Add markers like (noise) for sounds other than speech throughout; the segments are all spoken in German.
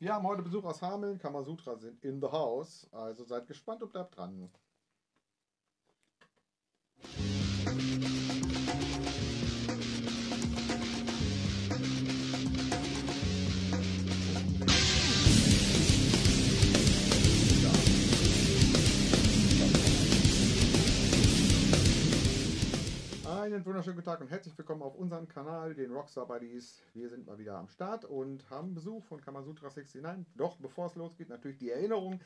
Wir haben heute Besuch aus Hameln. Kamasutra sind in the house. Also seid gespannt und bleibt dran. Einen wunderschönen guten Tag und herzlich willkommen auf unserem Kanal, den Rockstar Buddies. Wir sind mal wieder am Start und haben Besuch von Kamasutra 69. Doch bevor es losgeht, natürlich die Erinnerung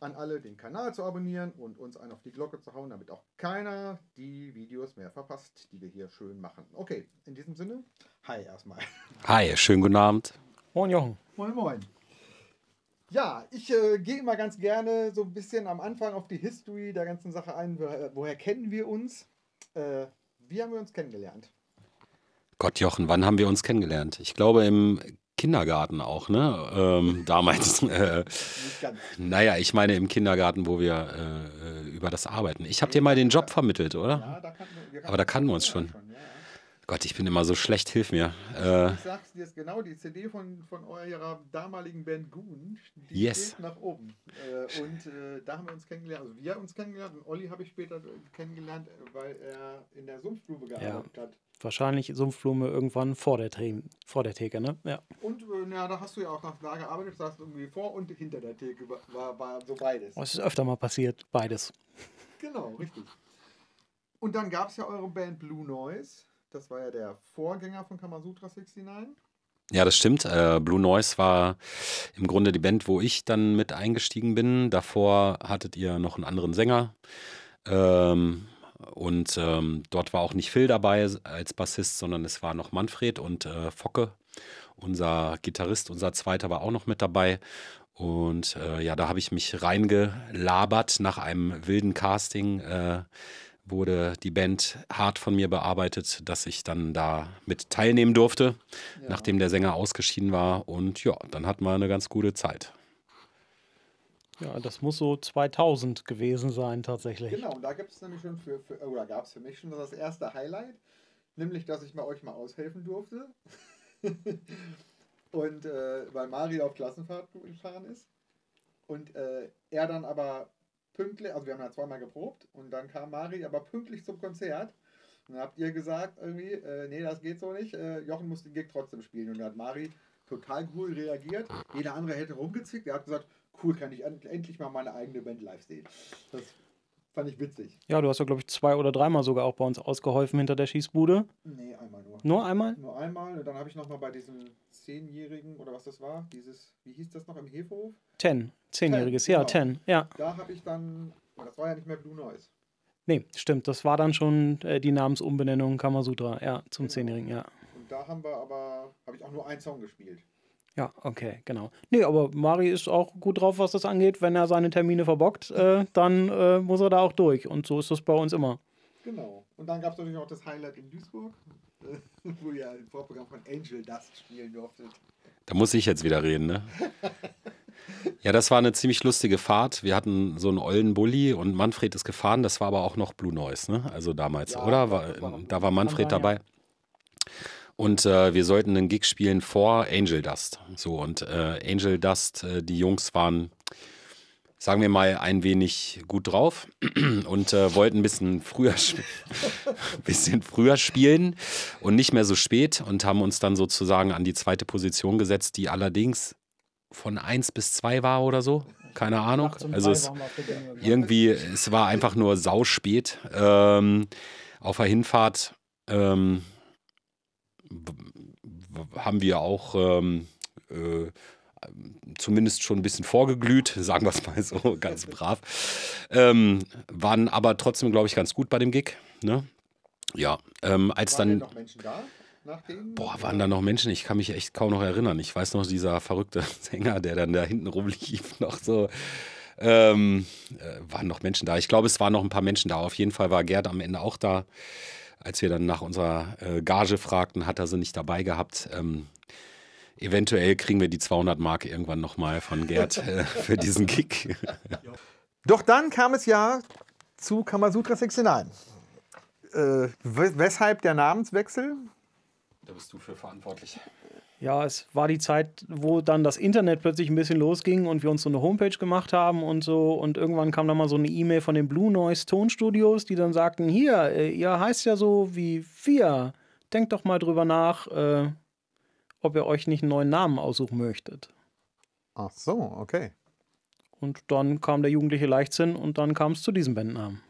an alle, den Kanal zu abonnieren und uns einen auf die Glocke zu hauen, damit auch keiner die Videos mehr verpasst, die wir hier schön machen. Okay, in diesem Sinne, hi erstmal. Hi, schönen guten Abend. Moin Jochen. Moin Moin. Ja, ich äh, gehe immer ganz gerne so ein bisschen am Anfang auf die History der ganzen Sache ein. Woher kennen wir uns? Äh, wie haben wir uns kennengelernt? Gott, Jochen, wann haben wir uns kennengelernt? Ich glaube im Kindergarten auch, ne? Ähm, (laughs) damals. Äh, naja, ich meine im Kindergarten, wo wir äh, äh über das arbeiten. Ich habe dir mal den Job vermittelt, oder? Ja, da kann, wir, wir kannten Aber da kannten wir uns schon. schon. Gott, ich bin immer so schlecht, hilf mir. Äh, ich sag's dir jetzt genau, die CD von, von eurer damaligen Band Goon, die yes. geht nach oben. Äh, und äh, da haben wir uns kennengelernt, also wir haben uns kennengelernt und Olli habe ich später äh, kennengelernt, weil er in der Sumpfblume gearbeitet ja. hat. Wahrscheinlich Sumpfblume irgendwann vor der, Theke, vor der Theke, ne? Ja. Und äh, na, da hast du ja auch nach da gearbeitet, saß irgendwie vor und hinter der Theke, war, war so beides. Oh, es ist öfter mal passiert, beides. Genau, richtig. Und dann gab es ja eure Band Blue Noise. Das war ja der Vorgänger von Kamasutra 69. Ja, das stimmt. Äh, Blue Noise war im Grunde die Band, wo ich dann mit eingestiegen bin. Davor hattet ihr noch einen anderen Sänger. Ähm, und ähm, dort war auch nicht Phil dabei als Bassist, sondern es war noch Manfred und äh, Focke, unser Gitarrist, unser zweiter war auch noch mit dabei. Und äh, ja, da habe ich mich reingelabert nach einem wilden Casting. Äh, wurde die Band hart von mir bearbeitet, dass ich dann da mit teilnehmen durfte, ja. nachdem der Sänger ausgeschieden war. Und ja, dann hatten wir eine ganz gute Zeit. Ja, das muss so 2000 gewesen sein tatsächlich. Genau, und da gibt es nämlich schon für, für oder oh, gab es für mich schon das erste Highlight, nämlich, dass ich mal euch mal aushelfen durfte. (laughs) und äh, weil Mario auf Klassenfahrt gefahren ist. Und äh, er dann aber pünktlich, also wir haben ja zweimal geprobt und dann kam Mari aber pünktlich zum Konzert. Und dann habt ihr gesagt irgendwie, äh, nee, das geht so nicht, äh, Jochen muss den Gig trotzdem spielen. Und da hat Mari total cool reagiert. Jeder andere hätte rumgezickt. Er hat gesagt, cool, kann ich endlich mal meine eigene Band live sehen. Das Fand ich witzig. Ja, du hast ja, glaube ich, zwei oder dreimal sogar auch bei uns ausgeholfen hinter der Schießbude. Nee, einmal nur. Nur einmal? Nur einmal. Und dann habe ich nochmal bei diesem Zehnjährigen oder was das war, dieses, wie hieß das noch im Hefehof? Ten. Zehnjähriges, ten, genau. ja, Ten, ja. Da habe ich dann, das war ja nicht mehr Blue Noise. Nee, stimmt. Das war dann schon äh, die Namensumbenennung Kamasutra, ja, zum genau. Zehnjährigen, ja. Und da haben wir aber, habe ich auch nur einen Song gespielt. Ja, okay, genau. Nee, aber Mari ist auch gut drauf, was das angeht. Wenn er seine Termine verbockt, äh, dann äh, muss er da auch durch. Und so ist das bei uns immer. Genau. Und dann gab es natürlich auch das Highlight in Duisburg, äh, (laughs) wo ihr im Vorprogramm von Angel Dust spielen durftet. Da muss ich jetzt wieder reden, ne? ja, das war eine ziemlich lustige Fahrt. Wir hatten so einen ollen Bulli und Manfred ist gefahren. Das war aber auch noch Blue Noise, ne? Also damals, ja, oder? War, war da war Manfred dabei. Ja. Und äh, wir sollten einen Gig spielen vor Angel Dust. So, und äh, Angel Dust, äh, die Jungs waren, sagen wir mal, ein wenig gut drauf (clears throat) und äh, wollten ein bisschen früher, (laughs) bisschen früher spielen und nicht mehr so spät und haben uns dann sozusagen an die zweite Position gesetzt, die allerdings von 1 bis 2 war oder so keine Ahnung. Also es, irgendwie, es war einfach nur sauspät. Ähm, auf der Hinfahrt ähm, haben wir auch ähm, äh, zumindest schon ein bisschen vorgeglüht, (laughs) sagen wir es mal so, (laughs) ganz brav. Ähm, waren aber trotzdem, glaube ich, ganz gut bei dem Gig. Ne? Ja, ähm, als waren dann. noch Menschen da? Boah, waren da noch Menschen? Ich kann mich echt kaum noch erinnern. Ich weiß noch, dieser verrückte (laughs) Sänger, der dann da hinten rumlief, noch so. Ähm, äh, waren noch Menschen da? Ich glaube, es waren noch ein paar Menschen da. Auf jeden Fall war Gerd am Ende auch da als wir dann nach unserer äh, Gage fragten, hat er sie nicht dabei gehabt. Ähm, eventuell kriegen wir die 200 Mark irgendwann nochmal von Gerd äh, für diesen Kick. (laughs) Doch dann kam es ja zu Kamasutra 69. Äh, weshalb der Namenswechsel? Da bist du für verantwortlich ja, es war die Zeit, wo dann das Internet plötzlich ein bisschen losging und wir uns so eine Homepage gemacht haben und so. Und irgendwann kam dann mal so eine E-Mail von den Blue Noise Tonstudios, die dann sagten: Hier, äh, ihr heißt ja so wie wir. Denkt doch mal drüber nach, äh, ob ihr euch nicht einen neuen Namen aussuchen möchtet. Ach so, okay. Und dann kam der jugendliche Leichtsinn und dann kam es zu diesem Bandnamen.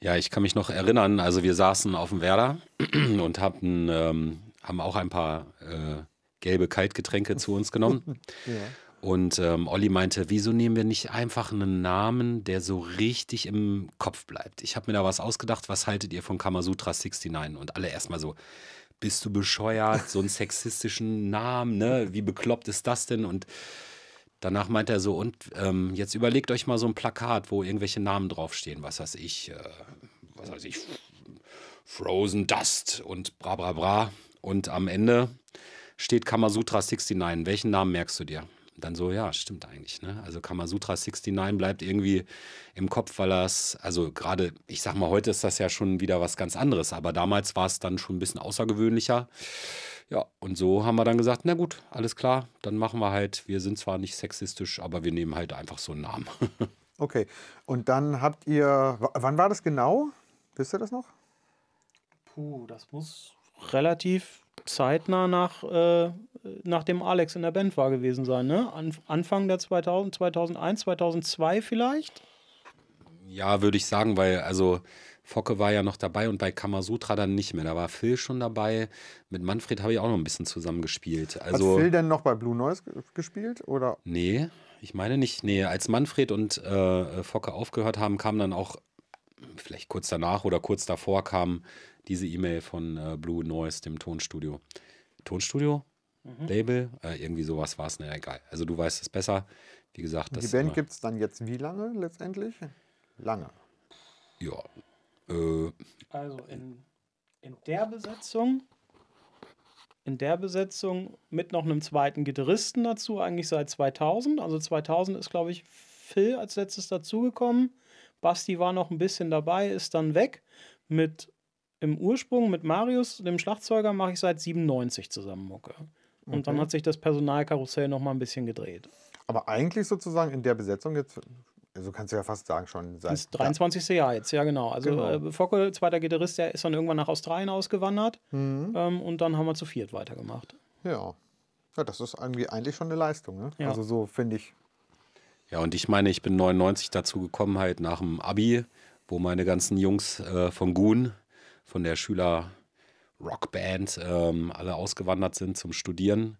Ja, ich kann mich noch erinnern, also wir saßen auf dem Werder (clears throat) und hatten. Ähm haben auch ein paar äh, gelbe Kaltgetränke zu uns genommen. (laughs) ja. Und ähm, Olli meinte, wieso nehmen wir nicht einfach einen Namen, der so richtig im Kopf bleibt? Ich habe mir da was ausgedacht, was haltet ihr von Kamasutra 69? Und alle erstmal so, bist du bescheuert, so einen sexistischen Namen, ne? Wie bekloppt ist das denn? Und danach meinte er so, und ähm, jetzt überlegt euch mal so ein Plakat, wo irgendwelche Namen draufstehen, was weiß ich, äh, was weiß ich, Frozen Dust und bra bra bra. Und am Ende steht Kamasutra 69. Welchen Namen merkst du dir? Dann so, ja, stimmt eigentlich. Ne? Also Kamasutra 69 bleibt irgendwie im Kopf, weil das, also gerade, ich sag mal, heute ist das ja schon wieder was ganz anderes, aber damals war es dann schon ein bisschen außergewöhnlicher. Ja, und so haben wir dann gesagt, na gut, alles klar, dann machen wir halt, wir sind zwar nicht sexistisch, aber wir nehmen halt einfach so einen Namen. (laughs) okay, und dann habt ihr, wann war das genau? Wisst ihr das noch? Puh, das muss relativ zeitnah nach, äh, nach Alex in der Band war gewesen sein, ne? An, Anfang der 2000, 2001, 2002 vielleicht? Ja, würde ich sagen, weil also Focke war ja noch dabei und bei Kamasutra dann nicht mehr. Da war Phil schon dabei. Mit Manfred habe ich auch noch ein bisschen zusammengespielt. Also, Hat Phil denn noch bei Blue Noise gespielt? Oder? Nee, ich meine nicht. Nee, als Manfred und äh, Focke aufgehört haben, kam dann auch, vielleicht kurz danach oder kurz davor, kam diese E-Mail von äh, Blue Noise, dem Tonstudio. Tonstudio? Mhm. Label? Äh, irgendwie sowas war es, naja, egal. Also du weißt es besser. Wie gesagt, das Die Band gibt es dann jetzt wie lange letztendlich? Lange. Ja. Äh, also in, in der Besetzung in der Besetzung mit noch einem zweiten Gitarristen dazu, eigentlich seit 2000. Also 2000 ist, glaube ich, Phil als letztes dazugekommen. Basti war noch ein bisschen dabei, ist dann weg mit im Ursprung mit Marius, dem Schlagzeuger, mache ich seit 97 zusammen Mucke. Und okay. dann hat sich das Personalkarussell nochmal ein bisschen gedreht. Aber eigentlich sozusagen in der Besetzung jetzt, also kannst du ja fast sagen schon. Seit das 23. Jahr jetzt, ja genau. Also genau. Äh, Focke, zweiter Gitarrist, der ist dann irgendwann nach Australien ausgewandert. Mhm. Ähm, und dann haben wir zu viert weitergemacht. Ja. Ja, das ist irgendwie eigentlich schon eine Leistung, ne? Ja. Also so finde ich. Ja, und ich meine, ich bin 99 dazu gekommen, halt nach dem Abi, wo meine ganzen Jungs äh, von Goon von der Schüler Rockband ähm, alle ausgewandert sind zum Studieren.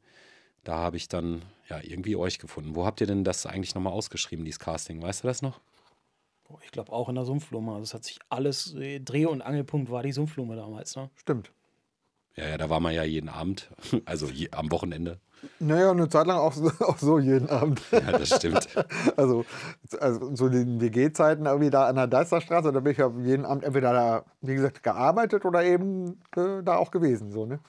Da habe ich dann ja irgendwie euch gefunden. Wo habt ihr denn das eigentlich nochmal ausgeschrieben, dieses Casting? Weißt du das noch? Ich glaube auch in der Sumpflume. Also es hat sich alles, äh, Dreh- und Angelpunkt war die Sumpflume damals, ne? Stimmt. Ja, ja, da war man ja jeden Abend, (laughs) also je, am Wochenende. Naja, eine Zeit lang auch so, (laughs) auch so jeden Abend. Ja, das stimmt. (laughs) also, also so in WG-Zeiten irgendwie da an der Deisterstraße, da bin ich ja jeden Abend entweder da, wie gesagt, gearbeitet oder eben äh, da auch gewesen. So, ne?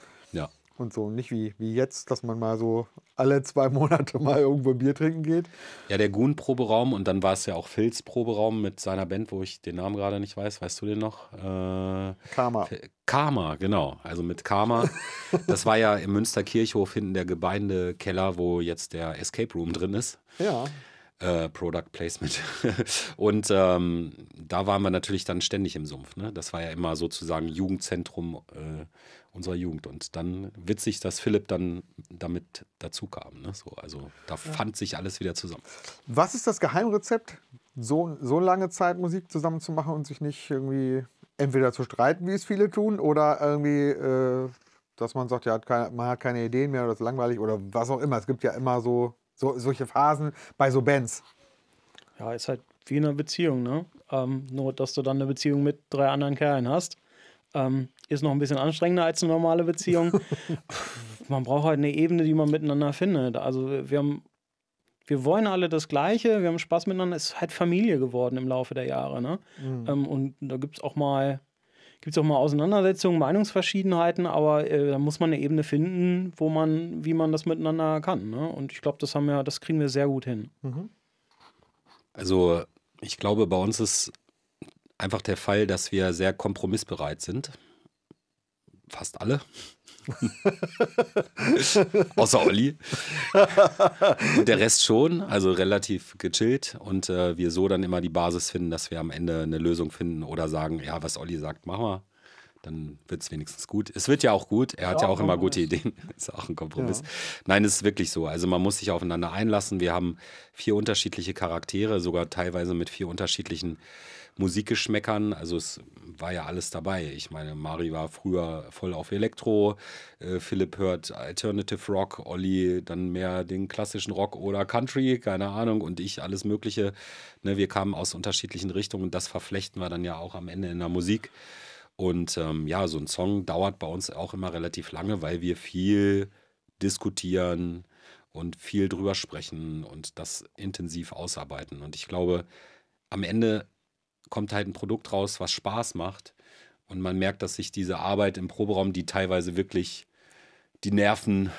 und so. Nicht wie, wie jetzt, dass man mal so alle zwei (laughs) Monate mal irgendwo Bier trinken geht. Ja, der gun proberaum und dann war es ja auch Filz Proberaum mit seiner Band, wo ich den Namen gerade nicht weiß. Weißt du den noch? Äh, Karma. Karma, genau. Also mit Karma. (laughs) das war ja im Münsterkirchhof hinten der Gemeindekeller, wo jetzt der Escape Room drin ist. Ja. Äh, Product Placement. (laughs) und ähm, da waren wir natürlich dann ständig im Sumpf. Ne? Das war ja immer sozusagen Jugendzentrum äh, unserer Jugend. Und dann witzig, dass Philipp dann damit dazu kam. Ne? So, also da ja. fand sich alles wieder zusammen. Was ist das Geheimrezept, so, so lange Zeit Musik zusammen zu machen und sich nicht irgendwie entweder zu streiten, wie es viele tun, oder irgendwie, äh, dass man sagt, ja, man hat keine Ideen mehr oder ist langweilig oder was auch immer. Es gibt ja immer so so, solche Phasen bei so Bands. Ja, ist halt wie in einer Beziehung, ne? Ähm, nur, dass du dann eine Beziehung mit drei anderen Kerlen hast. Ähm, ist noch ein bisschen anstrengender als eine normale Beziehung. (laughs) man braucht halt eine Ebene, die man miteinander findet. Also wir haben, wir wollen alle das Gleiche, wir haben Spaß miteinander. Es ist halt Familie geworden im Laufe der Jahre, ne? Mhm. Ähm, und da gibt es auch mal gibt es auch mal Auseinandersetzungen, Meinungsverschiedenheiten, aber äh, da muss man eine Ebene finden, wo man, wie man das miteinander kann. Ne? Und ich glaube, das haben wir, das kriegen wir sehr gut hin. Mhm. Also ich glaube, bei uns ist einfach der Fall, dass wir sehr kompromissbereit sind. Fast alle. (laughs) Außer Olli. Und der Rest schon, also relativ gechillt. Und äh, wir so dann immer die Basis finden, dass wir am Ende eine Lösung finden oder sagen, ja, was Olli sagt, machen wir. Dann wird es wenigstens gut. Es wird ja auch gut. Er hat ja auch, auch immer gute Ideen. (laughs) ist auch ein Kompromiss. Ja. Nein, es ist wirklich so. Also man muss sich aufeinander einlassen. Wir haben vier unterschiedliche Charaktere, sogar teilweise mit vier unterschiedlichen äh, Musikgeschmäckern. Also es war ja alles dabei. Ich meine, Mari war früher voll auf Elektro, äh, Philipp hört Alternative Rock, Olli dann mehr den klassischen Rock oder Country, keine Ahnung, und ich alles Mögliche. Ne, wir kamen aus unterschiedlichen Richtungen und das verflechten wir dann ja auch am Ende in der Musik. Und ähm, ja, so ein Song dauert bei uns auch immer relativ lange, weil wir viel diskutieren und viel drüber sprechen und das intensiv ausarbeiten. Und ich glaube, am Ende kommt halt ein Produkt raus, was Spaß macht. Und man merkt, dass sich diese Arbeit im Proberaum, die teilweise wirklich die Nerven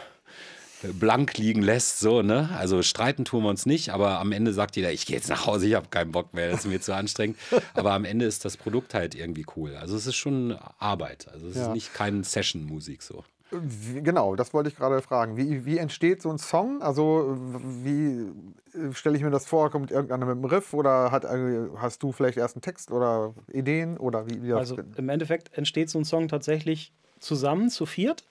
äh, blank liegen lässt, so, ne? Also streiten tun wir uns nicht, aber am Ende sagt jeder, ich gehe jetzt nach Hause, ich habe keinen Bock mehr, das ist mir zu anstrengend. (laughs) Aber am Ende ist das Produkt halt irgendwie cool. Also es ist schon Arbeit. Also es ja. ist nicht kein Session-Musik so. Genau, das wollte ich gerade fragen. Wie, wie entsteht so ein Song? Also wie äh, stelle ich mir das vor? Kommt irgendeiner mit einem Riff oder hat, äh, hast du vielleicht erst einen Text oder Ideen oder wie, wie Also finden? im Endeffekt entsteht so ein Song tatsächlich zusammen, zu viert.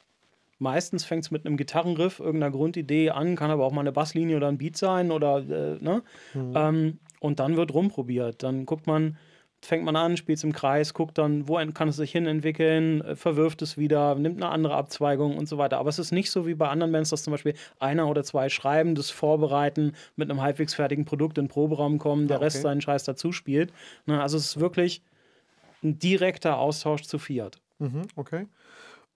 Meistens fängt es mit einem Gitarrenriff, irgendeiner Grundidee an, kann aber auch mal eine Basslinie oder ein Beat sein oder äh, ne. Mhm. Ähm, und dann wird rumprobiert. Dann guckt man, fängt man an, spielt es im Kreis, guckt dann, wo kann es sich hin entwickeln, äh, verwirft es wieder, nimmt eine andere Abzweigung und so weiter. Aber es ist nicht so wie bei anderen Bands, dass zum Beispiel einer oder zwei schreiben, das vorbereiten, mit einem halbwegs fertigen Produkt in den Proberaum kommen, der ah, okay. Rest seinen Scheiß dazu spielt. Ne, also es ist wirklich ein direkter Austausch zu Fiat. Mhm, okay.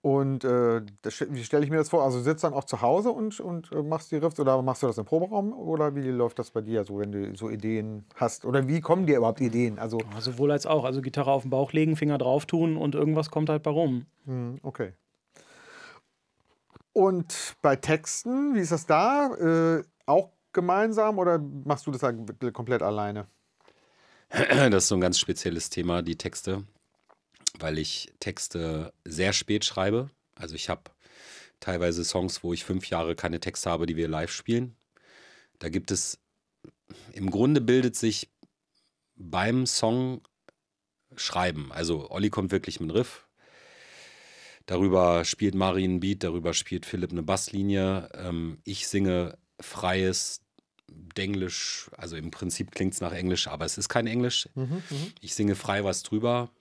Und äh, das, wie stelle ich mir das vor? Also du sitzt dann auch zu Hause und, und äh, machst die Riffs oder machst du das im Proberaum oder wie läuft das bei dir, so wenn du so Ideen hast? Oder wie kommen dir überhaupt Ideen? Also ja, sowohl als auch. Also Gitarre auf den Bauch legen, Finger drauf tun und irgendwas kommt halt bei rum. Hm, okay. Und bei Texten, wie ist das da? Äh, auch gemeinsam oder machst du das halt komplett alleine? Das ist so ein ganz spezielles Thema, die Texte weil ich Texte sehr spät schreibe. Also ich habe teilweise Songs, wo ich fünf Jahre keine Texte habe, die wir live spielen. Da gibt es, im Grunde bildet sich beim Song Schreiben. Also Olli kommt wirklich mit einem Riff. Darüber spielt Mari einen Beat, darüber spielt Philipp eine Basslinie. Ähm, ich singe freies Denglisch, also im Prinzip klingt es nach Englisch, aber es ist kein Englisch. Mhm, mhm. ich singe frei was drüber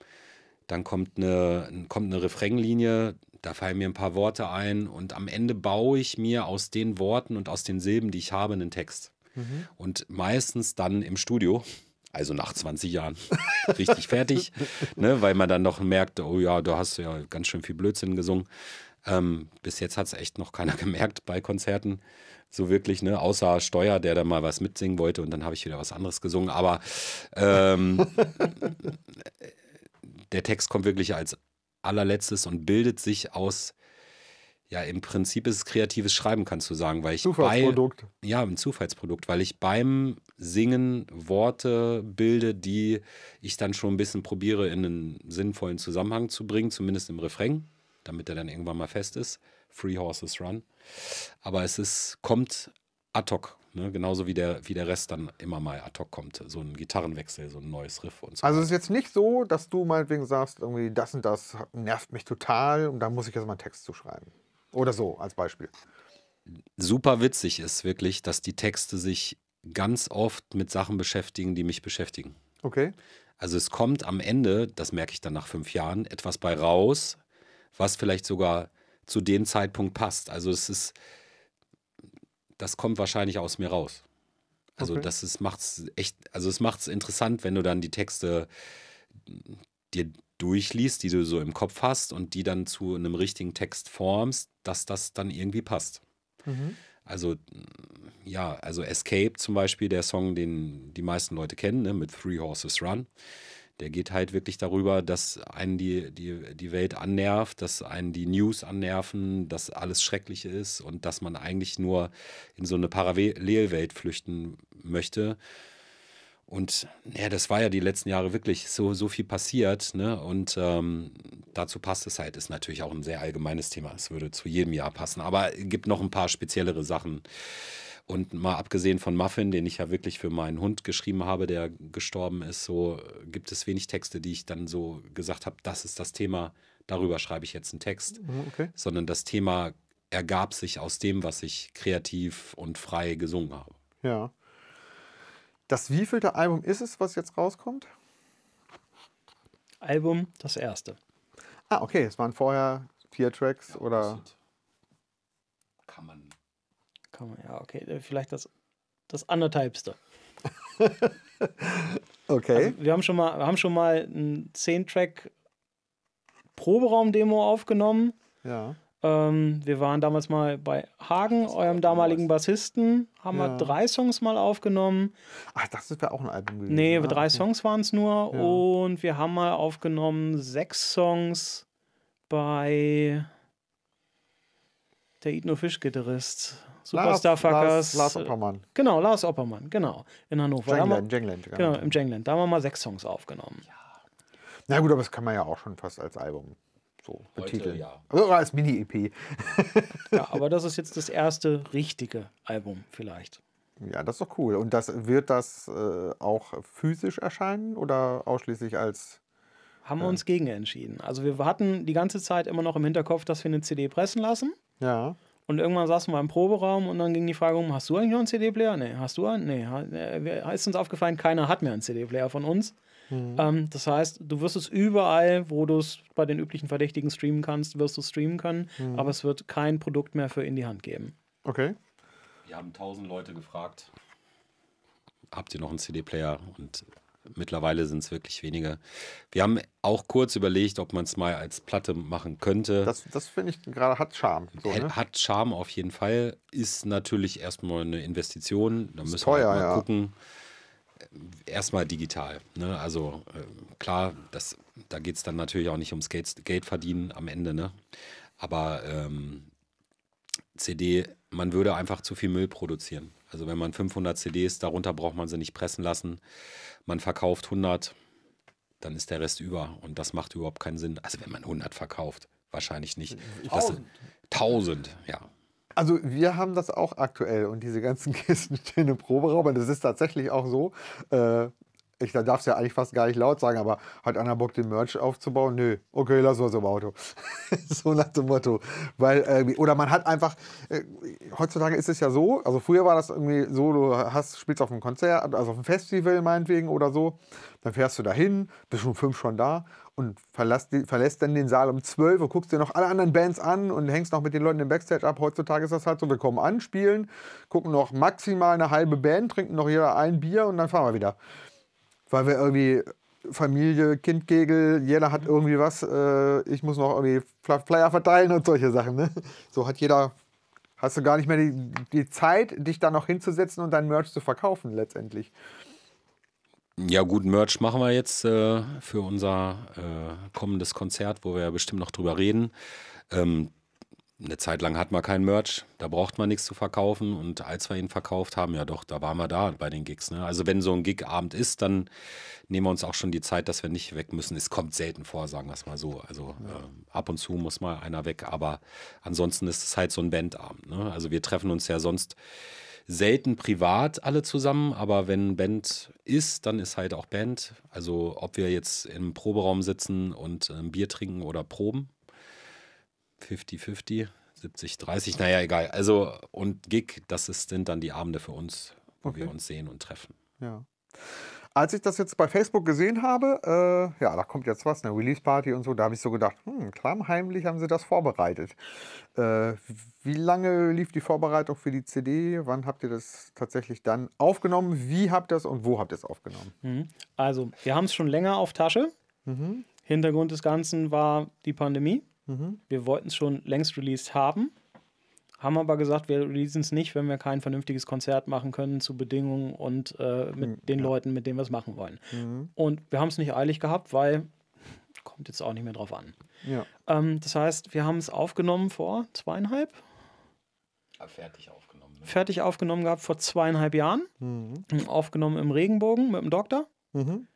dann kommt eine, kommt eine Refrainlinie, da fallen mir ein paar Worte ein und am Ende baue ich mir aus den Worten und aus den Silben, die ich habe, einen Text. Mhm. Und meistens dann im Studio, also nach 20 Jahren, (laughs) richtig fertig, ne, weil man dann noch merkt, oh ja, du hast ja ganz schön viel Blödsinn gesungen. Ähm, bis jetzt hat es echt noch keiner (laughs) gemerkt bei Konzerten. So wirklich, ne? Außer Steuer, der da mal was mitsingen wollte und dann habe ich wieder was anderes gesungen. Aber ähm, (laughs) der Text kommt wirklich als allerletztes und bildet sich aus, ja, im Prinzip ist es kreatives Schreiben, kannst du sagen, weil ich. Zufallsprodukt. Bei, ja, ein Zufallsprodukt, weil ich beim Singen Worte bilde, die ich dann schon ein bisschen probiere, in einen sinnvollen Zusammenhang zu bringen, zumindest im Refrain, damit er dann irgendwann mal fest ist. Free Horses Run. Aber es ist, kommt ad hoc Ne? Genauso wie der, wie der Rest dann immer mal ad hoc kommt. So ein Gitarrenwechsel, so ein neues Riff und so. Also es ist jetzt nicht so, dass du meinetwegen sagst, irgendwie das und das nervt mich total und da muss ich jetzt mal einen Text zuschreiben. Oder so, als Beispiel. Super witzig ist wirklich, dass die Texte sich ganz oft mit Sachen beschäftigen, die mich beschäftigen. Okay. Also es kommt am Ende, das merke ich dann nach fünf Jahren, etwas bei raus, was vielleicht sogar zu dem Zeitpunkt passt. Also es ist, das kommt wahrscheinlich aus mir raus. Also okay. das ist, macht's echt, also es macht's interessant, wenn du dann die Texte dir durchliest, die du so im Kopf hast und die dann zu einem richtigen Text formst, dass das dann irgendwie passt. Mhm. Also ja, also Escape zum Beispiel, der Song, den die meisten Leute kennen, ne, mit Three Horses Run. Der geht halt wirklich darüber, dass einen die, die, die Welt annervt, dass einen die News annerven, dass alles schrecklich ist und dass man eigentlich nur in so eine Parallelwelt flüchten möchte. Und ja, das war ja die letzten Jahre wirklich so, so viel passiert. Ne? Und ähm, dazu passt es halt, ist natürlich auch ein sehr allgemeines Thema. Es würde zu jedem Jahr passen. Aber es gibt noch ein paar speziellere Sachen, und mal abgesehen von Muffin, den ich ja wirklich für meinen Hund geschrieben habe, der gestorben ist, so äh, gibt es wenig Texte, die ich dann so gesagt habe, das ist das Thema, darüber schreibe ich jetzt einen Text. Mhm, okay. Sondern das Thema ergab sich aus dem, was ich kreativ und frei gesungen habe. Ja. Das wievielte Album ist es, was jetzt rauskommt? Album, das erste. Ah, okay, es waren vorher vier Tracks ja, oder. Kann man kann man, ja, okay. Äh, vielleicht das, das anderthalbste. (laughs) okay. Also wir haben schon mal, wir haben schon mal einen 10-Track Proberaum-Demo aufgenommen. Ja. Ähm, wir waren damals mal bei Hagen, eurem damaligen Bassisten, haben ja. wir drei Songs mal aufgenommen. Ach, das ist ja auch ein Album gewesen. Nee, ja. Ne? drei Songs waren es nur. Ja. Und wir haben mal aufgenommen sechs Songs bei der Idno Fisch-Gitarrist. Superstar Fuckers. Lars, Lars Oppermann. Genau, Lars Oppermann, genau. In Hannover. Jengland, Jangland, genau. genau. Im Jangland. Da haben wir mal sechs Songs aufgenommen. Ja. Na gut, aber das kann man ja auch schon fast als Album so betiteln. Ja. Oder also als Mini-EP. (laughs) ja, aber das (laughs) ist jetzt das erste richtige Album vielleicht. Ja, das ist doch cool. Und das wird das äh, auch physisch erscheinen oder ausschließlich als haben wir äh, uns gegen entschieden. Also wir hatten die ganze Zeit immer noch im Hinterkopf, dass wir eine CD pressen lassen. Ja. Und irgendwann saßen wir im Proberaum und dann ging die Frage um, hast du eigentlich noch einen CD-Player? Nee, hast du einen? Nee, äh, ist uns aufgefallen, keiner hat mehr einen CD-Player von uns. Mhm. Ähm, das heißt, du wirst es überall, wo du es bei den üblichen Verdächtigen streamen kannst, wirst du streamen können, mhm. aber es wird kein Produkt mehr für in die Hand geben. Okay. Wir haben tausend Leute gefragt, habt ihr noch einen CD-Player? Und Mittlerweile sind es wirklich weniger. Wir haben auch kurz überlegt, ob man es mal als Platte machen könnte. Das, das finde ich gerade hat Charme. So, ne? Hat Charme auf jeden Fall. Ist natürlich erstmal eine Investition. Da müssen teuer, wir halt mal ja. gucken. Äh, erstmal digital. Ne? Also äh, klar, das, da geht es dann natürlich auch nicht ums Geld, Geld verdienen am Ende. Ne? Aber ähm, CD, man würde einfach zu viel Müll produzieren. Also wenn man 500 CDs, darunter braucht man sie nicht pressen lassen, man verkauft 100, dann ist der Rest über und das macht überhaupt keinen Sinn. Also wenn man 100 verkauft, wahrscheinlich nicht. 1000. 1000, ja. Also wir haben das auch aktuell und diese ganzen (laughs) Kisten stehen im Proberaum und es ist tatsächlich auch so, äh, ich da darf es ja eigentlich fast gar nicht laut sagen, aber hat einer Bock, den Merch aufzubauen? Nö, okay, lass uns im Auto. (laughs) so nach dem Motto. Weil, äh, oder man hat einfach, äh, heutzutage ist es ja so, also früher war das irgendwie so, du hast, spielst auf einem Konzert, also auf einem Festival meinetwegen oder so, dann fährst du dahin, bist um fünf schon da und verlässt, verlässt dann den Saal um zwölf und guckst dir noch alle anderen Bands an und hängst noch mit den Leuten im Backstage ab. Heutzutage ist das halt so, wir kommen an, spielen, gucken noch maximal eine halbe Band, trinken noch jeder ein Bier und dann fahren wir wieder weil wir irgendwie Familie, Kindkegel, jeder hat irgendwie was. Äh, ich muss noch irgendwie Flyer verteilen und solche Sachen. Ne? So hat jeder, hast du gar nicht mehr die, die Zeit, dich da noch hinzusetzen und dein Merch zu verkaufen letztendlich. Ja, gut, Merch machen wir jetzt äh, für unser äh, kommendes Konzert, wo wir ja bestimmt noch drüber reden. Ähm, eine Zeit lang hat man kein Merch, da braucht man nichts zu verkaufen. Und als wir ihn verkauft haben, ja doch, da waren wir da bei den Gigs. Ne? Also wenn so ein Gig-Abend ist, dann nehmen wir uns auch schon die Zeit, dass wir nicht weg müssen. Es kommt selten vor, sagen wir es mal so. Also ja. äh, ab und zu muss mal einer weg, aber ansonsten ist es halt so ein Bandabend. Ne? Also wir treffen uns ja sonst selten privat alle zusammen, aber wenn Band ist, dann ist halt auch Band. Also ob wir jetzt im Proberaum sitzen und ein ähm, Bier trinken oder proben, 50-50, 70-30, naja, egal. Also, und Gig, das ist, sind dann die Abende für uns, wo okay. wir uns sehen und treffen. Ja. Als ich das jetzt bei Facebook gesehen habe, äh, ja, da kommt jetzt was, eine Release-Party und so, da habe ich so gedacht, hm, klammheimlich haben sie das vorbereitet. Äh, wie lange lief die Vorbereitung für die CD? Wann habt ihr das tatsächlich dann aufgenommen? Wie habt ihr es und wo habt ihr es aufgenommen? Mhm. Also, wir haben es schon länger auf Tasche. Mhm. Hintergrund des Ganzen war die Pandemie. Mhm. Wir wollten es schon längst released haben, haben aber gesagt, wir releasen es nicht, wenn wir kein vernünftiges Konzert machen können zu Bedingungen und äh, mit mhm, den ja. Leuten, mit denen wir es machen wollen. Mhm. Und wir haben es nicht eilig gehabt, weil kommt jetzt auch nicht mehr drauf an. Ja. Ähm, das heißt, wir haben es aufgenommen vor zweieinhalb. Aber ah, fertig aufgenommen. Ne? Fertig aufgenommen gehabt vor zweieinhalb Jahren. Mhm. Aufgenommen im Regenbogen mit dem Doktor. Mhm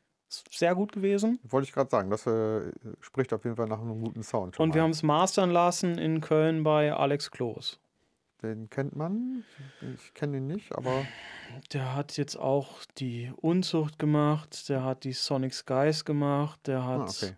sehr gut gewesen. Wollte ich gerade sagen, das äh, spricht auf jeden Fall nach einem guten Sound. Und wir haben es mastern lassen in Köln bei Alex Klos. Den kennt man. Ich kenne ihn nicht, aber. Der hat jetzt auch die Unzucht gemacht, der hat die Sonic Skies gemacht, der hat. Ah, okay.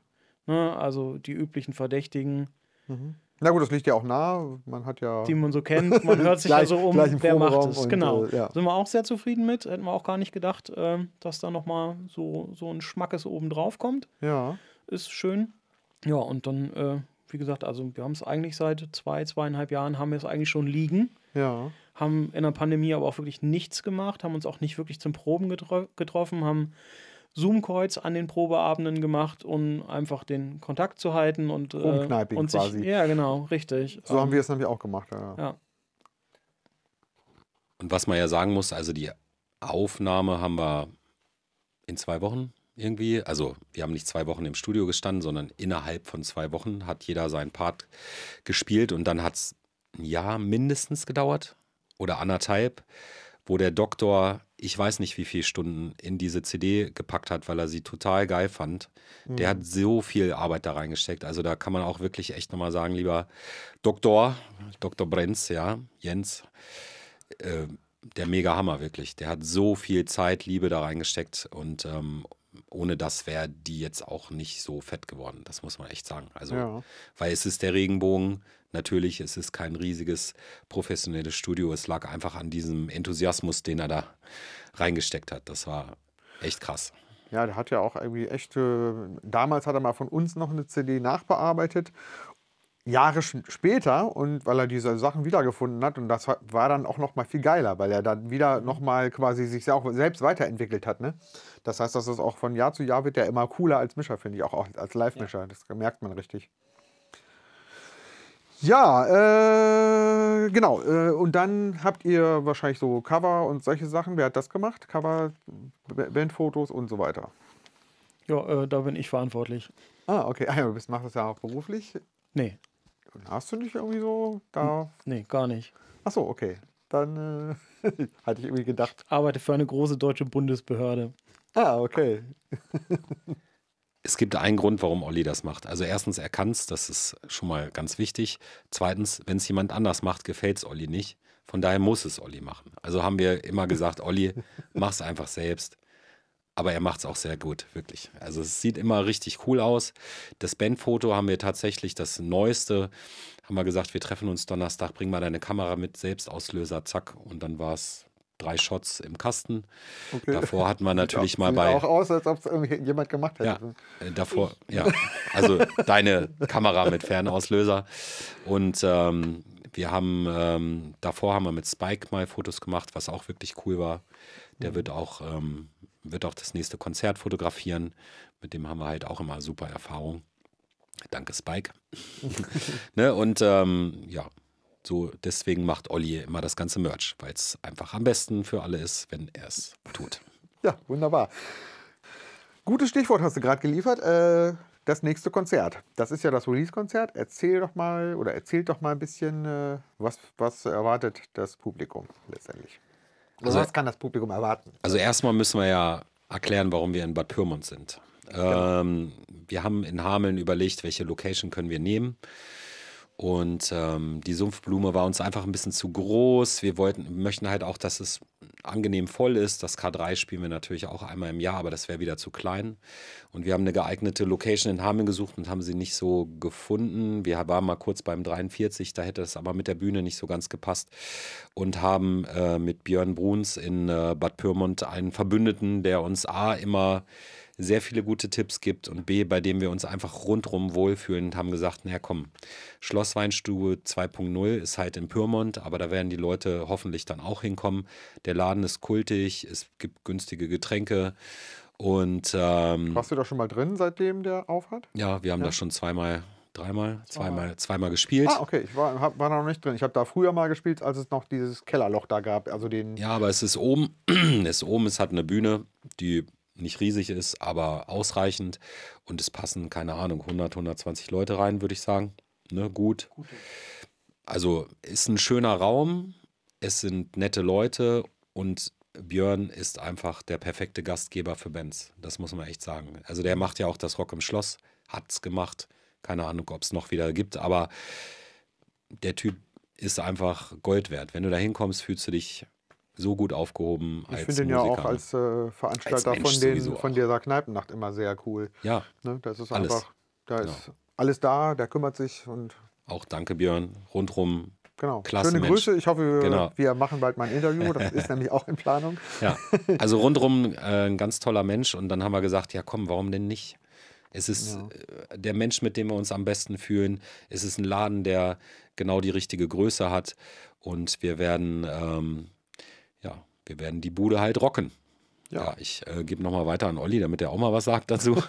ne, also die üblichen Verdächtigen. Mhm. Na gut, das liegt ja auch nah. Man hat ja. Die man so kennt, man hört sich ja so um, wer macht es. Und, genau. Äh, ja. Sind wir auch sehr zufrieden mit. Hätten wir auch gar nicht gedacht, äh, dass da nochmal so, so ein Schmackes oben drauf kommt. Ja. Ist schön. Ja, und dann, äh, wie gesagt, also wir haben es eigentlich seit zwei, zweieinhalb Jahren haben wir es eigentlich schon liegen. Ja. Haben in der Pandemie aber auch wirklich nichts gemacht, haben uns auch nicht wirklich zum Proben getro getroffen, haben Zoom-Kreuz an den Probeabenden gemacht, um einfach den Kontakt zu halten und, äh, und sich, quasi. Ja, genau, richtig. So ähm, haben wir es nämlich auch gemacht. Ja. ja. Und was man ja sagen muss, also die Aufnahme haben wir in zwei Wochen irgendwie. Also wir haben nicht zwei Wochen im Studio gestanden, sondern innerhalb von zwei Wochen hat jeder seinen Part gespielt und dann hat es ein Jahr mindestens gedauert oder anderthalb wo der Doktor, ich weiß nicht wie viele Stunden, in diese CD gepackt hat, weil er sie total geil fand. Mhm. Der hat so viel Arbeit da reingesteckt. Also da kann man auch wirklich echt nochmal sagen, lieber Doktor, Dr. Brenz, ja, Jens, äh, der mega Hammer, wirklich. Der hat so viel Zeit, Liebe da reingesteckt und ähm, ohne das wäre die jetzt auch nicht so fett geworden. Das muss man echt sagen. Also, ja. weil es ist der Regenbogen. Natürlich, es ist kein riesiges professionelles Studio. Es lag einfach an diesem Enthusiasmus, den er da reingesteckt hat. Das war echt krass. Ja, der hat ja auch irgendwie echte. Damals hat er mal von uns noch eine CD nachbearbeitet Jahre später und weil er diese Sachen wiedergefunden hat und das war dann auch noch mal viel geiler, weil er dann wieder noch mal quasi sich auch selbst weiterentwickelt hat. Ne? Das heißt, dass es auch von Jahr zu Jahr wird er immer cooler als Mischer, finde ich, auch als Live-Mischer. Ja. Das merkt man richtig. Ja, äh, genau. Äh, und dann habt ihr wahrscheinlich so Cover und solche Sachen. Wer hat das gemacht? Cover, Bandfotos und so weiter. Ja, äh, da bin ich verantwortlich. Ah, okay. Ah, ja, du machst das ja auch beruflich. Nee. Hast du nicht irgendwie so da? Nee, gar nicht. Ach so, okay. Dann äh, (laughs) hatte ich irgendwie gedacht. Ich arbeite für eine große deutsche Bundesbehörde. Ah, okay. (laughs) es gibt einen Grund, warum Olli das macht. Also erstens, er kann es, das ist schon mal ganz wichtig. Zweitens, wenn es jemand anders macht, gefällt es Olli nicht. Von daher muss es Olli machen. Also haben wir immer gesagt, Olli, mach's einfach selbst. Aber er macht es auch sehr gut, wirklich. Also es sieht immer richtig cool aus. Das Bandfoto haben wir tatsächlich das Neueste. Haben wir gesagt, wir treffen uns Donnerstag, bring mal deine Kamera mit, Selbstauslöser, zack. Und dann war es drei Shots im Kasten. Okay. Davor hatten wir natürlich ja, mal bei. auch aus, als ob es jemand gemacht hätte. Ja, also äh, davor, ich. ja. Also deine Kamera mit Fernauslöser. Und ähm, wir haben, ähm, davor haben wir mit Spike mal Fotos gemacht, was auch wirklich cool war. Der mhm. wird auch ähm, wird auch das nächste Konzert fotografieren. Mit dem haben wir halt auch immer super Erfahrung. Danke, Spike. (laughs) ne? Und ähm, ja, so deswegen macht Olli immer das ganze Merch, weil es einfach am besten für alle ist, wenn er es tut. Ja, wunderbar. Gutes Stichwort hast du gerade geliefert. Äh, das nächste Konzert. Das ist ja das Release-Konzert. Erzähl doch mal oder erzählt doch mal ein bisschen, äh, was, was erwartet das Publikum letztendlich. Also, also, was kann das Publikum erwarten? Also erstmal müssen wir ja erklären, warum wir in Bad Pyrmont sind. Genau. Ähm, wir haben in Hameln überlegt, welche Location können wir nehmen. Und ähm, die Sumpfblume war uns einfach ein bisschen zu groß. Wir wollten, möchten halt auch, dass es angenehm voll ist. Das K3 spielen wir natürlich auch einmal im Jahr, aber das wäre wieder zu klein. Und wir haben eine geeignete Location in Hameln gesucht und haben sie nicht so gefunden. Wir waren mal kurz beim 43, da hätte es aber mit der Bühne nicht so ganz gepasst. Und haben äh, mit Björn Bruns in äh, Bad Pyrmont einen Verbündeten, der uns A immer sehr viele gute Tipps gibt und B, bei dem wir uns einfach rundrum wohlfühlen und haben gesagt, naja komm, Schlossweinstube 2.0 ist halt in Pyrmont, aber da werden die Leute hoffentlich dann auch hinkommen. Der Laden ist kultig, es gibt günstige Getränke und ähm, Warst du da schon mal drin, seitdem der aufhat? Ja, wir haben ja. da schon zweimal dreimal, zweimal, zweimal gespielt. Ah, okay, ich war, hab, war noch nicht drin. Ich habe da früher mal gespielt, als es noch dieses Kellerloch da gab. Also den ja, aber es ist oben, (clears throat) es ist oben, es hat eine Bühne, die nicht riesig ist, aber ausreichend. Und es passen, keine Ahnung, 100, 120 Leute rein, würde ich sagen. Ne, gut. Gute. Also ist ein schöner Raum, es sind nette Leute und Björn ist einfach der perfekte Gastgeber für Benz. Das muss man echt sagen. Also der macht ja auch das Rock im Schloss, hat's gemacht. Keine Ahnung, ob es noch wieder gibt, aber der Typ ist einfach Gold wert. Wenn du da hinkommst, fühlst du dich so gut aufgehoben ich als Ich finde ihn ja auch ne? als äh, Veranstalter als von, den, von dieser Kneipennacht immer sehr cool. Ja. Ne? Das ist alles. einfach, da genau. ist alles da, der kümmert sich und. Auch danke, Björn. Rundrum Genau. Klasse Schöne Mensch. Grüße. Ich hoffe, wir, genau. wir machen bald mal ein Interview. (laughs) Das ist nämlich auch in Planung. Ja, (laughs) also rundrum äh, ein ganz toller Mensch. Und dann haben wir gesagt, ja komm, warum denn nicht? Es ist ja. Äh, der Mensch, mit dem wir uns am besten fühlen. Es ist ein Laden, der genau die richtige Größe hat. Und wir werden ähm, wir werden die Bude halt rocken. Ja, ja ich äh, gebe nochmal weiter an Olli, damit er auch mal was sagt dazu. (laughs)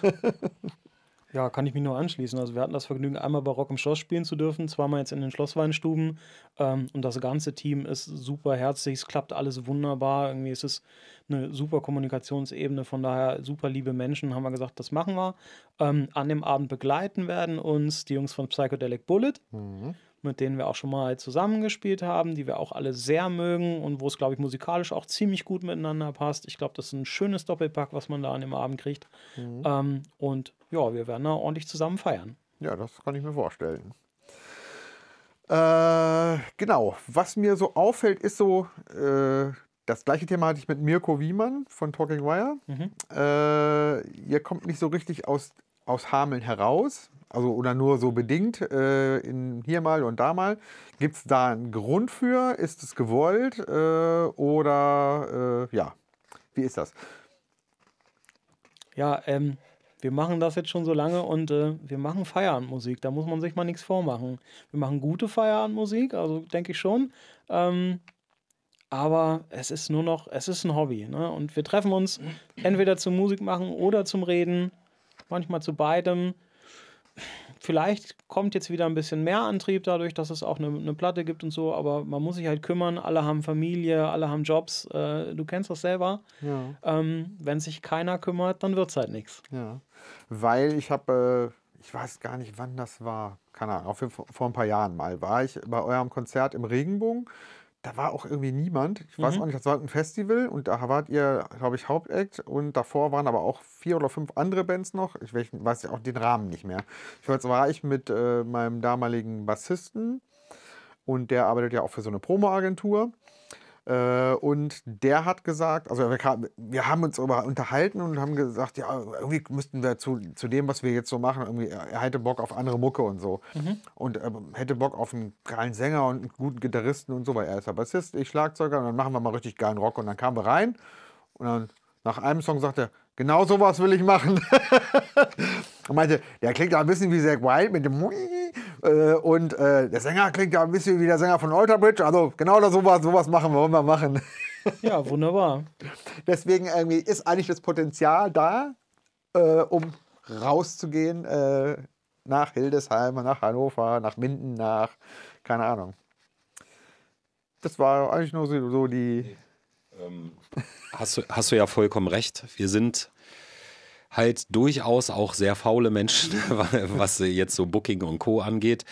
Ja, kann ich mich nur anschließen. Also wir hatten das Vergnügen, einmal bei Rock im Schloss spielen zu dürfen, zweimal jetzt in den Schlossweinstuben. Ähm, und das ganze Team ist super herzlich, es klappt alles wunderbar. Irgendwie ist es eine super Kommunikationsebene, von daher super liebe Menschen, haben wir gesagt, das machen wir. Ähm, an dem Abend begleiten werden uns die Jungs von Psychedelic Bullet. Mhm mit denen wir auch schon mal zusammengespielt haben, die wir auch alle sehr mögen und wo es, glaube ich, musikalisch auch ziemlich gut miteinander passt. Ich glaube, das ist ein schönes Doppelpack, was man da an dem Abend kriegt. Mhm. Ähm, und ja, wir werden da ordentlich zusammen feiern. Ja, das kann ich mir vorstellen. Äh, genau, was mir so auffällt, ist so, äh, das gleiche Thema hatte ich mit Mirko Wiemann von Talking Wire. Mhm. Äh, ihr kommt nicht so richtig aus aus Hameln heraus, also oder nur so bedingt, äh, in, hier mal und da mal. Gibt es da einen Grund für? Ist es gewollt? Äh, oder äh, ja, wie ist das? Ja, ähm, wir machen das jetzt schon so lange und äh, wir machen Feierabendmusik. Da muss man sich mal nichts vormachen. Wir machen gute Feierabendmusik, also denke ich schon. Ähm, aber es ist nur noch, es ist ein Hobby. Ne? Und wir treffen uns entweder zum Musik machen oder zum Reden manchmal zu beidem. Vielleicht kommt jetzt wieder ein bisschen mehr Antrieb dadurch, dass es auch eine, eine Platte gibt und so, aber man muss sich halt kümmern. Alle haben Familie, alle haben Jobs. Äh, du kennst das selber. Ja. Ähm, wenn sich keiner kümmert, dann wird es halt nichts. Ja, weil ich habe, äh, ich weiß gar nicht, wann das war. Keine Ahnung, vor, vor ein paar Jahren mal war ich bei eurem Konzert im Regenbogen da war auch irgendwie niemand. Ich weiß mhm. auch nicht, das war ein Festival und da wart ihr, glaube ich, Hauptakt und davor waren aber auch vier oder fünf andere Bands noch. Ich weiß ja auch den Rahmen nicht mehr. Ich weiß, war ich mit äh, meinem damaligen Bassisten und der arbeitet ja auch für so eine Promo-Agentur. Äh, und der hat gesagt, also wir, haben uns darüber unterhalten und haben gesagt, ja, irgendwie müssten wir zu, zu dem, was wir jetzt so machen, irgendwie, er hätte Bock auf andere Mucke und so. Mhm. Und ähm, hätte Bock auf einen geilen Sänger und einen guten Gitarristen und so, weil er ist ja Bassist, ich Schlagzeuger und dann machen wir mal richtig geilen Rock. Und dann kamen wir rein und dann nach einem Song sagte er, genau sowas will ich machen. (laughs) und meinte, der klingt ein bisschen wie Zack Wild mit dem äh, und äh, der Sänger klingt ja ein bisschen wie der Sänger von Alter Bridge. Also genau da sowas, sowas machen wollen wir machen. (laughs) Ja, wunderbar. Deswegen irgendwie ist eigentlich das Potenzial da, äh, um rauszugehen äh, nach Hildesheim, nach Hannover, nach Minden, nach keine Ahnung. Das war eigentlich nur so, so die. Ähm, hast, du, hast du ja vollkommen recht. Wir sind halt durchaus auch sehr faule Menschen, (laughs) was jetzt so Booking und Co. angeht.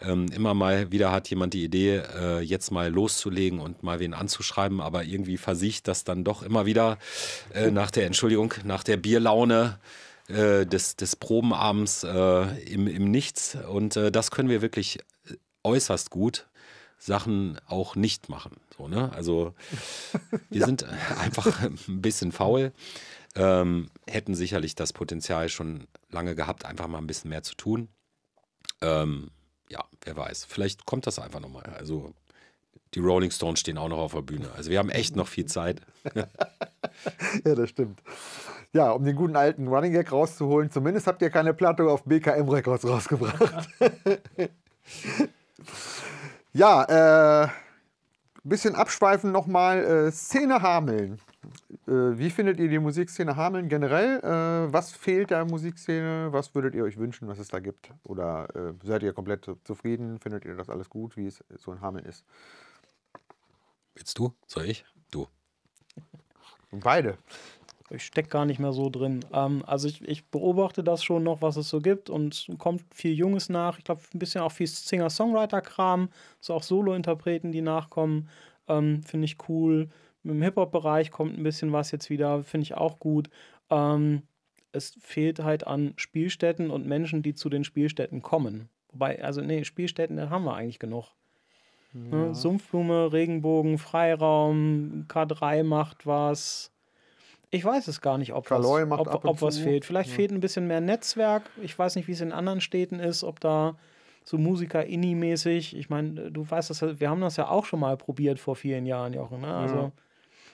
Ähm, immer mal wieder hat jemand die Idee, äh, jetzt mal loszulegen und mal wen anzuschreiben, aber irgendwie versiegt das dann doch immer wieder äh, nach der Entschuldigung, nach der Bierlaune äh, des, des Probenabends äh, im, im Nichts. Und äh, das können wir wirklich äußerst gut. Sachen auch nicht machen. So, ne? Also wir (laughs) ja. sind einfach ein bisschen faul ähm, hätten sicherlich das Potenzial schon lange gehabt, einfach mal ein bisschen mehr zu tun. Ähm, ja, wer weiß. Vielleicht kommt das einfach nochmal. Also die Rolling Stones stehen auch noch auf der Bühne. Also wir haben echt noch viel Zeit. (laughs) ja, das stimmt. Ja, um den guten alten Running Gag rauszuholen, zumindest habt ihr keine Platte auf BKM Records rausgebracht. (laughs) ja, äh, bisschen abschweifen nochmal. Äh, Szene Hameln. Äh, wie findet ihr die Musikszene Hameln generell? Äh, was fehlt der Musikszene? Was würdet ihr euch wünschen, was es da gibt? Oder äh, seid ihr komplett zufrieden? Findet ihr das alles gut, wie es so in Hameln ist? Jetzt du? Soll ich? Du. Und Beide. Ich stecke gar nicht mehr so drin. Ähm, also ich, ich, beobachte das schon noch, was es so gibt und kommt viel Junges nach. Ich glaube, ein bisschen auch viel Singer-Songwriter-Kram, so auch Solo-Interpreten, die nachkommen, ähm, finde ich cool. Im Hip-Hop-Bereich kommt ein bisschen was jetzt wieder, finde ich auch gut. Ähm, es fehlt halt an Spielstätten und Menschen, die zu den Spielstätten kommen. Wobei, also nee, Spielstätten haben wir eigentlich genug. Ne? Ja. Sumpfblume, Regenbogen, Freiraum, K3 macht was. Ich weiß es gar nicht, ob Kaloy was, ob, ob was fehlt. Vielleicht ja. fehlt ein bisschen mehr Netzwerk. Ich weiß nicht, wie es in anderen Städten ist, ob da so Musiker-Inni-mäßig. Ich meine, du weißt das, wir haben das ja auch schon mal probiert vor vielen Jahren, Jochen. Ne? Also. Ja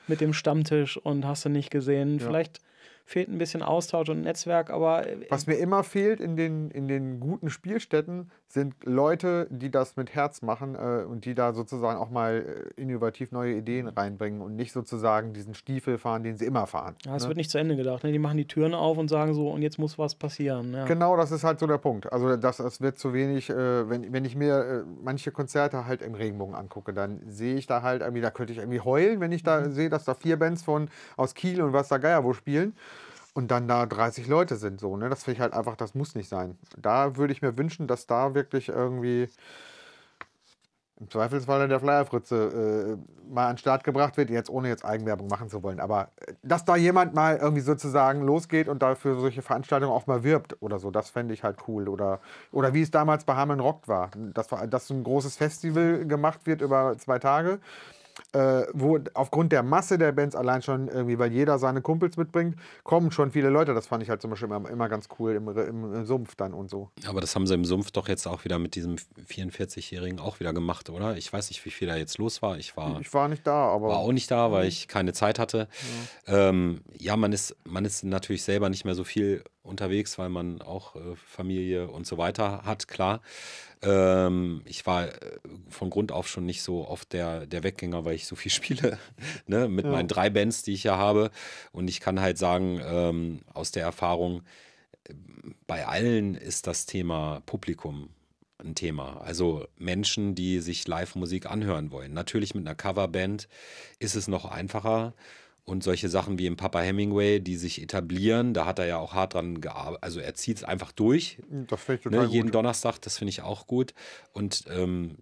mit dem Stammtisch und hast du nicht gesehen. Ja. Vielleicht fehlt ein bisschen Austausch und Netzwerk, aber. Äh, was mir immer fehlt in den, in den guten Spielstätten, sind Leute, die das mit Herz machen äh, und die da sozusagen auch mal äh, innovativ neue Ideen mhm. reinbringen und nicht sozusagen diesen Stiefel fahren, den sie immer fahren. Ja, es ne? wird nicht zu Ende gedacht. Ne? Die machen die Türen auf und sagen so, und jetzt muss was passieren. Ja. Genau, das ist halt so der Punkt. Also, das, das wird zu wenig, äh, wenn, wenn ich mir äh, manche Konzerte halt im Regenbogen angucke, dann sehe ich da halt irgendwie, da könnte ich irgendwie heulen, wenn ich da mhm. sehe, dass da vier Bands von aus Kiel und was da Geier wo spielen und dann da 30 Leute sind. So, ne? Das finde ich halt einfach, das muss nicht sein. Da würde ich mir wünschen, dass da wirklich irgendwie im Zweifelsfall der Flyerfritze äh, mal an den Start gebracht wird, jetzt ohne jetzt Eigenwerbung machen zu wollen. Aber äh, dass da jemand mal irgendwie sozusagen losgeht und dafür solche Veranstaltungen auch mal wirbt oder so, das fände ich halt cool. Oder, oder wie es damals bei Hameln Rock war, dass, dass ein großes Festival gemacht wird über zwei Tage äh, wo aufgrund der Masse der Bands allein schon irgendwie, weil jeder seine Kumpels mitbringt, kommen schon viele Leute. Das fand ich halt zum Beispiel immer, immer ganz cool im, im, im, Sumpf dann und so. Aber das haben sie im Sumpf doch jetzt auch wieder mit diesem 44-Jährigen auch wieder gemacht, oder? Ich weiß nicht, wie viel da jetzt los war. Ich war, ich war nicht da, aber. War auch nicht da, weil mhm. ich keine Zeit hatte. Ja, ähm, ja man, ist, man ist natürlich selber nicht mehr so viel unterwegs, weil man auch äh, Familie und so weiter hat, klar. Ähm, ich war äh, von Grund auf schon nicht so oft der, der Weggänger, weil ich so viel (laughs) spiele, ne? mit ja. meinen drei Bands, die ich ja habe. Und ich kann halt sagen, ähm, aus der Erfahrung, bei allen ist das Thema Publikum ein Thema. Also Menschen, die sich Live-Musik anhören wollen. Natürlich mit einer Coverband ist es noch einfacher und solche Sachen wie im Papa Hemingway, die sich etablieren, da hat er ja auch hart dran gearbeitet. Also er zieht es einfach durch. Das finde ich ne, total ne, Jeden gut. Donnerstag, das finde ich auch gut. Und ähm,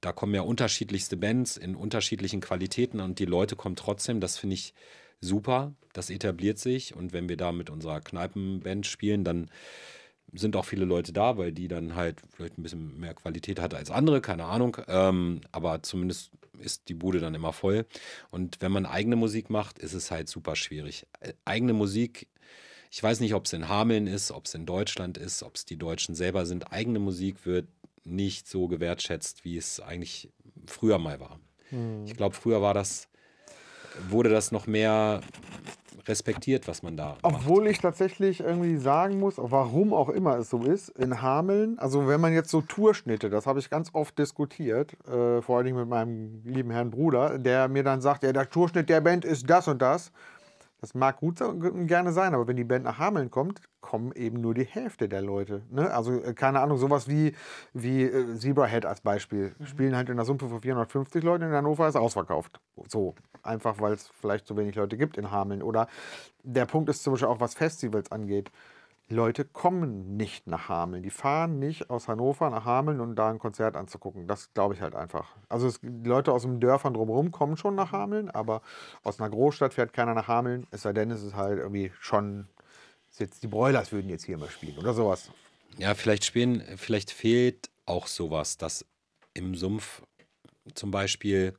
da kommen ja unterschiedlichste Bands in unterschiedlichen Qualitäten und die Leute kommen trotzdem. Das finde ich super. Das etabliert sich. Und wenn wir da mit unserer Kneipenband spielen, dann sind auch viele Leute da, weil die dann halt vielleicht ein bisschen mehr Qualität hat als andere, keine Ahnung. Ähm, aber zumindest ist die Bude dann immer voll. Und wenn man eigene Musik macht, ist es halt super schwierig. Äh, eigene Musik, ich weiß nicht, ob es in Hameln ist, ob es in Deutschland ist, ob es die Deutschen selber sind. Eigene Musik wird nicht so gewertschätzt, wie es eigentlich früher mal war. Hm. Ich glaube, früher war das, wurde das noch mehr respektiert, was man da. Obwohl macht. ich tatsächlich irgendwie sagen muss, warum auch immer es so ist, in Hameln, also wenn man jetzt so Tourschnitte, das habe ich ganz oft diskutiert, äh, vor allem mit meinem lieben Herrn Bruder, der mir dann sagt, ja, der Tourschnitt der Band ist das und das. Das mag gut gerne sein, aber wenn die Band nach Hameln kommt, kommen eben nur die Hälfte der Leute. Ne? Also äh, keine Ahnung, sowas wie, wie äh, Zebrahead als Beispiel. Mhm. Spielen halt in der Sumpfe von 450 Leuten, in Hannover ist ausverkauft. So, einfach weil es vielleicht zu wenig Leute gibt in Hameln. Oder der Punkt ist zum Beispiel auch, was Festivals angeht. Leute kommen nicht nach Hameln. Die fahren nicht aus Hannover nach Hameln, um da ein Konzert anzugucken. Das glaube ich halt einfach. Also es, die Leute aus den Dörfern drumherum kommen schon nach Hameln, aber aus einer Großstadt fährt keiner nach Hameln. Es sei denn, es ist halt irgendwie schon, jetzt, die Broilers würden jetzt hier mal spielen oder sowas. Ja, vielleicht spielen, vielleicht fehlt auch sowas, dass im Sumpf zum Beispiel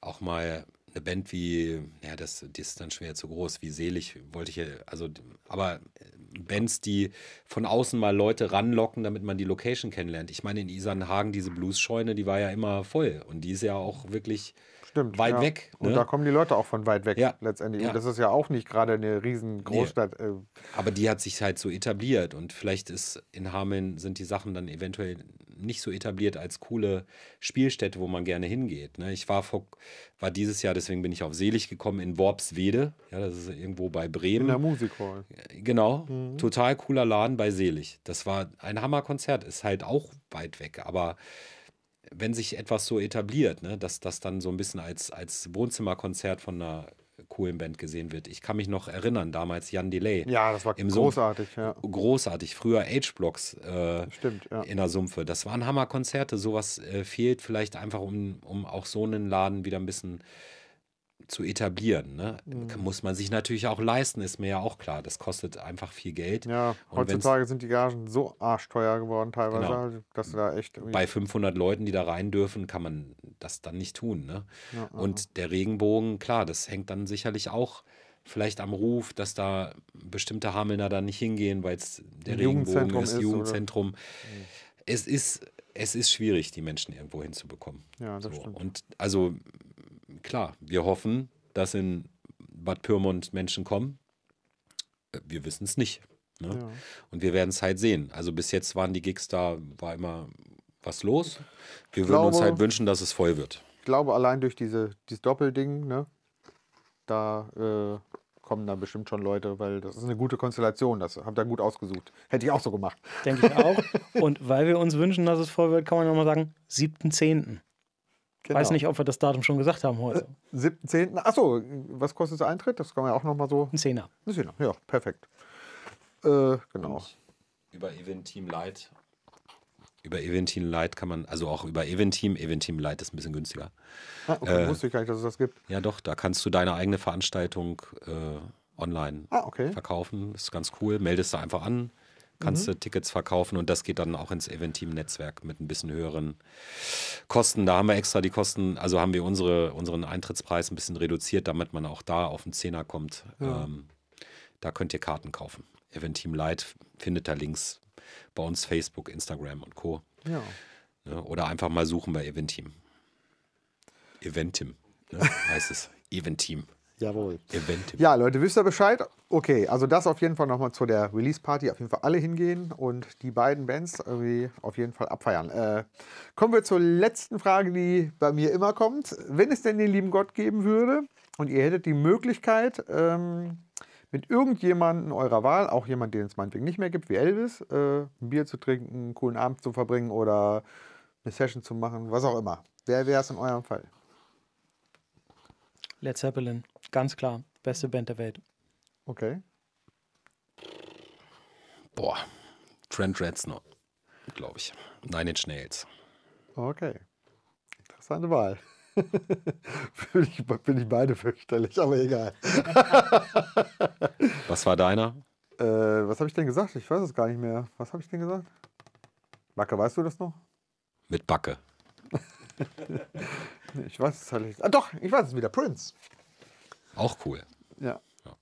auch mal eine Band wie, ja, das, das ist dann schwer zu groß, wie selig wollte ich ja, also, aber äh, Bands, die von außen mal Leute ranlocken, damit man die Location kennenlernt. Ich meine, in Isernhagen, diese Blues-Scheune, die war ja immer voll und die ist ja auch wirklich Stimmt, weit ja. weg. Ne? Und da kommen die Leute auch von weit weg ja. letztendlich. Ja. Und das ist ja auch nicht gerade eine riesen Großstadt. Nee. Äh. Aber die hat sich halt so etabliert und vielleicht ist in Hameln sind die Sachen dann eventuell nicht so etabliert als coole Spielstätte, wo man gerne hingeht. Ne? Ich war, vor, war dieses Jahr, deswegen bin ich auf Selig gekommen, in Worpswede. Ja, das ist irgendwo bei Bremen. In der Musikhall. Äh, genau. Mhm. Total cooler Laden bei Selig. Das war ein Hammerkonzert. Ist halt auch weit weg, aber wenn sich etwas so etabliert, ne, dass das dann so ein bisschen als, als Wohnzimmerkonzert von einer coolen Band gesehen wird. Ich kann mich noch erinnern, damals Jan Delay. Ja, das war großartig. Ja. Großartig. Früher H-Blocks äh, ja. in der Sumpfe. Das waren Hammerkonzerte. Sowas äh, fehlt vielleicht einfach, um, um auch so einen Laden wieder ein bisschen äh, zu etablieren. Ne? Mhm. Muss man sich natürlich auch leisten, ist mir ja auch klar. Das kostet einfach viel Geld. Ja, heutzutage sind die Gagen so arschteuer geworden teilweise, genau. dass du da echt... Bei 500 Leuten, die da rein dürfen, kann man das dann nicht tun. Ne? Ja, Und ja. der Regenbogen, klar, das hängt dann sicherlich auch vielleicht am Ruf, dass da bestimmte Hamelner da nicht hingehen, weil es der Regenbogen ist, ist, Jugendzentrum. Oder? Mhm. Es ist, es ist schwierig, die Menschen irgendwo hinzubekommen. Ja, das so. stimmt. Und also klar, wir hoffen, dass in Bad Pyrmont Menschen kommen. Äh, wir wissen es nicht. Ne? Ja. Und wir werden es halt sehen. Also bis jetzt waren die Gigs da, war immer was los. Wir glaube, würden uns halt wünschen, dass es voll wird. Ich glaube, allein durch diese, dieses Doppelding, ne, da äh, kommen da bestimmt schon Leute, weil das ist eine gute Konstellation. Das habt ihr gut ausgesucht. Hätte ich auch so gemacht. Denke ich auch. (laughs) Und weil wir uns wünschen, dass es voll wird, kann man nochmal sagen, 7.10. Genau. Weiß nicht, ob wir das Datum schon gesagt haben heute. 17. Äh, Achso, was kostet der Eintritt? Das kann man ja auch nochmal so. Ein Zehner. Ein Zehner, ja, perfekt. Äh, genau. Und über Team Light. Über Eventim Light kann man, also auch über Eventim. Eventim Light ist ein bisschen günstiger. Ah, okay, äh, wusste ich gar nicht, dass es das gibt. Ja, doch, da kannst du deine eigene Veranstaltung äh, online ah, okay. verkaufen. Ist ganz cool. Meldest du einfach an kannst mhm. du Tickets verkaufen und das geht dann auch ins event team netzwerk mit ein bisschen höheren Kosten. Da haben wir extra die Kosten, also haben wir unsere, unseren Eintrittspreis ein bisschen reduziert, damit man auch da auf den Zehner kommt. Ja. Ähm, da könnt ihr Karten kaufen. Event-Team Light findet da links bei uns Facebook, Instagram und Co. Ja. Ne, oder einfach mal suchen bei Event-Team. Eventim. Eventim ne, (laughs) heißt es. Event-Team. Jawohl. Event. Ja, Leute, wisst ihr Bescheid? Okay, also das auf jeden Fall nochmal zu der Release-Party. Auf jeden Fall alle hingehen und die beiden Bands irgendwie auf jeden Fall abfeiern. Äh, kommen wir zur letzten Frage, die bei mir immer kommt. Wenn es denn den lieben Gott geben würde und ihr hättet die Möglichkeit, ähm, mit irgendjemandem eurer Wahl, auch jemand, den es meinetwegen nicht mehr gibt, wie Elvis, äh, ein Bier zu trinken, einen coolen Abend zu verbringen oder eine Session zu machen, was auch immer. Wer wäre es in eurem Fall? Led Zeppelin, ganz klar. Beste Band der Welt. Okay. Boah, Trent Reznor, glaube ich. Nein, Inch Nails. Okay. Interessante Wahl. (laughs) bin, ich, bin ich beide fürchterlich, aber egal. (laughs) was war deiner? Äh, was habe ich denn gesagt? Ich weiß es gar nicht mehr. Was habe ich denn gesagt? Backe, weißt du das noch? Mit Backe. (laughs) Ich weiß es halt nicht. Ah, doch, ich weiß es wieder. Prince. Auch cool. Ja. ja.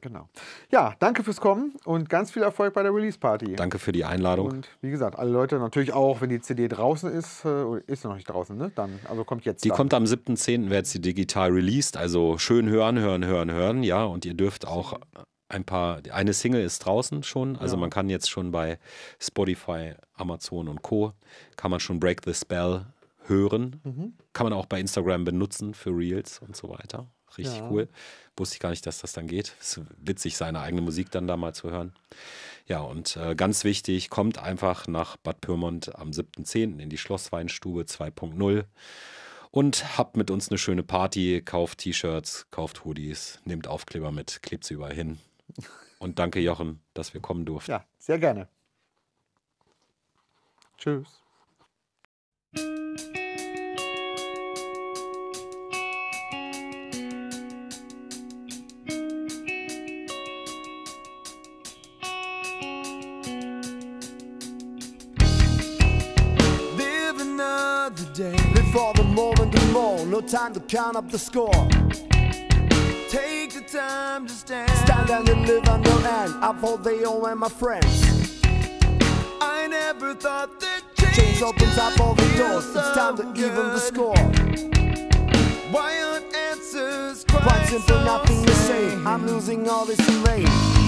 Genau. Ja, danke fürs Kommen und ganz viel Erfolg bei der Release-Party. Danke für die Einladung. Und wie gesagt, alle Leute natürlich auch, wenn die CD draußen ist, äh, ist sie noch nicht draußen, ne? Dann, also kommt jetzt. Die dann. kommt am 7.10. wird sie digital released. Also schön hören, hören, hören, hören. Ja, und ihr dürft auch ein paar, eine Single ist draußen schon, also ja. man kann jetzt schon bei Spotify, Amazon und Co. kann man schon Break the Spell hören. Mhm. Kann man auch bei Instagram benutzen für Reels und so weiter. Richtig ja. cool. Wusste ich gar nicht, dass das dann geht. Ist witzig, seine eigene Musik dann da mal zu hören. Ja, und äh, ganz wichtig, kommt einfach nach Bad Pyrmont am 7.10. in die Schlossweinstube 2.0 und habt mit uns eine schöne Party. Kauft T-Shirts, kauft Hoodies, nehmt Aufkleber mit, klebt sie überall hin. Und danke, Jochen, dass wir kommen durften. Ja, sehr gerne. Tschüss. time to count up the score. Take the time to stand. Stand and live on the end. I've all they all and my friends. I never thought that change, change opens up all the doors. So it's time to good. even the score. Why aren't answers quite, quite simple? So nothing to say. I'm losing all this rain.